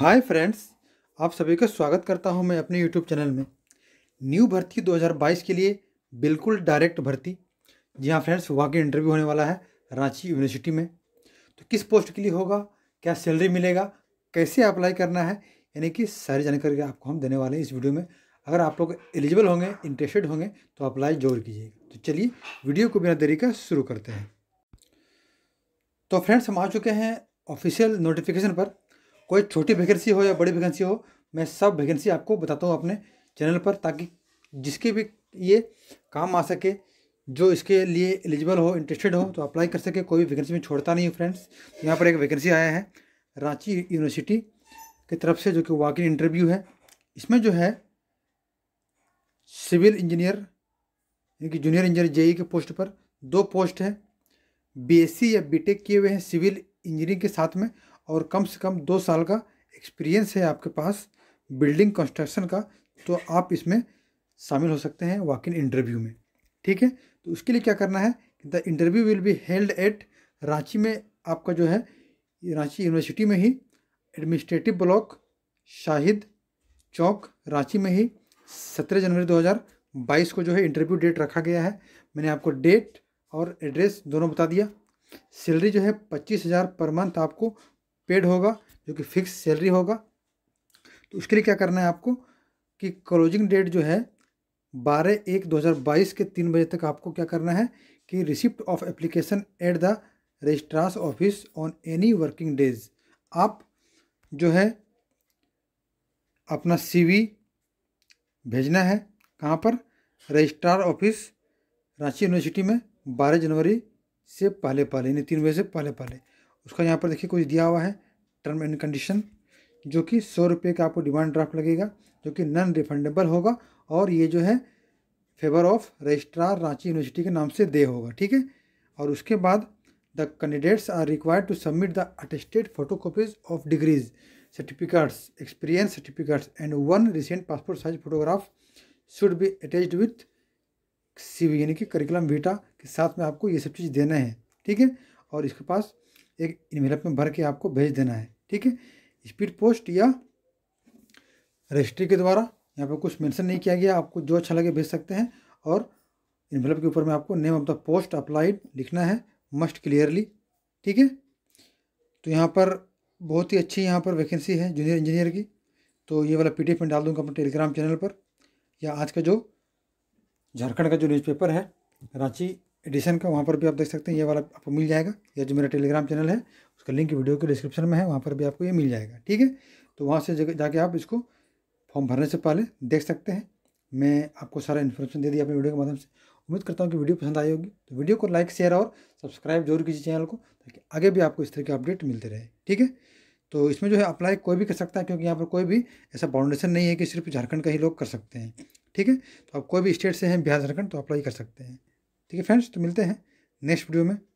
hi friends आप सभी का स्वागत करता हूं मैं अपने यूट्यूब चैनल में न्यू भर्ती 2022 के लिए बिल्कुल डायरेक्ट भर्ती जी हाँ फ्रेंड्स वहाँ के इंटरव्यू होने वाला है रांची यूनिवर्सिटी में तो किस पोस्ट के लिए होगा क्या सैलरी मिलेगा कैसे अप्लाई करना है यानी कि सारी जानकारी आपको हम देने वाले हैं इस वीडियो में अगर आप लोग एलिजिबल होंगे इंटरेस्टेड होंगे तो अप्लाई जरूर कीजिएगा तो चलिए वीडियो को बिना देरी का शुरू करते हैं तो फ्रेंड्स हम आ चुके हैं ऑफिशियल नोटिफिकेशन पर कोई छोटी वैकेंसी हो या बड़ी वैकेंसी हो मैं सब वैकेंसी आपको बताता हूँ अपने चैनल पर ताकि जिसके भी ये काम आ सके जो इसके लिए एलिजिबल हो इंटरेस्टेड हो तो अप्लाई कर सके कोई भी वैकेंसी में छोड़ता नहीं फ्रेंड्स यहाँ पर एक वैकेंसी आया है रांची यूनिवर्सिटी की तरफ से जो कि वाकिन इंटरव्यू है इसमें जो है सिविल इंजीनियर यानी कि जूनियर इंजीनियर जेई के पोस्ट पर दो पोस्ट है बीएससी या बीटेक किए हुए हैं सिविल इंजीनियरिंग के साथ में और कम से कम दो साल का एक्सपीरियंस है आपके पास बिल्डिंग कंस्ट्रक्शन का तो आप इसमें शामिल हो सकते हैं वॉक इन इंटरव्यू में ठीक है तो उसके लिए क्या करना है the interview will be held at Ranchi में आपका जो है रांची यूनिवर्सिटी में ही एडमिनिस्ट्रेटिव ब्लॉक शाहिद चौक रांची में ही सत्रह जनवरी 2022 को जो है इंटरव्यू डेट रखा गया है मैंने आपको डेट और एड्रेस दोनों बता दिया सैलरी जो है पच्चीस हज़ार पर मंथ आपको पेड होगा जो कि फिक्स सैलरी होगा तो उसके लिए क्या करना है आपको कि क्लोजिंग डेट जो है बारह एक दो हज़ार बाईस के तीन बजे तक आपको क्या करना है कि receipt of application at the registrar's office on any working days आप जो है अपना सी भेजना है कहाँ पर रजिस्ट्रार ऑफिस रांची यूनिवर्सिटी में बारह जनवरी से पहले पहले यानी तीन बजे से पहले पहले उसका यहाँ पर देखिए कुछ दिया हुआ है टर्म एंड कंडीशन जो कि सौ रुपये का आपको डिमांड ड्राफ्ट लगेगा जो कि नॉन रिफंडेबल होगा और ये जो है favour of registrar Ranchi university के नाम से दे होगा ठीक है और उसके बाद the candidates are required to submit the attested photo copies of degrees certificates experience certificates and one recent passport size photograph should be attached with C यानी कि करिकुलम वीटा कि साथ में आपको ये सब चीज़ देना है ठीक है और इसके पास एक इन्वेलप में भर के आपको भेज देना है ठीक है स्पीड पोस्ट या रजिस्ट्री के द्वारा यहाँ पर कुछ मेंशन नहीं किया गया आपको जो अच्छा लगे भेज सकते हैं और इन्वेलप के ऊपर में आपको name of the post applied लिखना है मस्ट क्लियरली ठीक है तो यहाँ पर बहुत ही अच्छी यहाँ पर वैकेंसी है जूनियर इंजीनियर की तो ये वाला पी में डाल दूँगा अपने टेलीग्राम चैनल पर या आज का जो झारखंड का जो न्यूज़पेपर है रांची एडिशन का वहाँ पर भी आप देख सकते हैं ये वाला आपको मिल जाएगा ये जो मेरा टेलीग्राम चैनल है उसका लिंक वीडियो के डिस्क्रिप्शन में है वहाँ पर भी आपको ये मिल जाएगा ठीक है तो वहाँ से जाके आप इसको फॉर्म भरने से पहले देख सकते हैं मैं आपको सारा इन्फॉर्मेशन दे दिया अपने वीडियो के माध्यम से उम्मीद करता हूँ कि वीडियो पसंद आई होगी तो वीडियो को लाइक शेयर और सब्सक्राइब जरूर कीजिए चैनल को ताकि आगे भी आपको इस तरह के अपडेट मिलते रहे ठीक है तो इसमें जो है अप्लाई कोई भी कर सकता है क्योंकि यहाँ पर कोई भी ऐसा बाउंडेशन नहीं है कि सिर्फ झारखंड का ही लोग कर सकते हैं ठीक है तो आप कोई भी स्टेट से हैं बिहार झारखंड तो अप्लाई कर सकते हैं ठीक है फ्रेंड्स तो मिलते हैं नेक्स्ट वीडियो में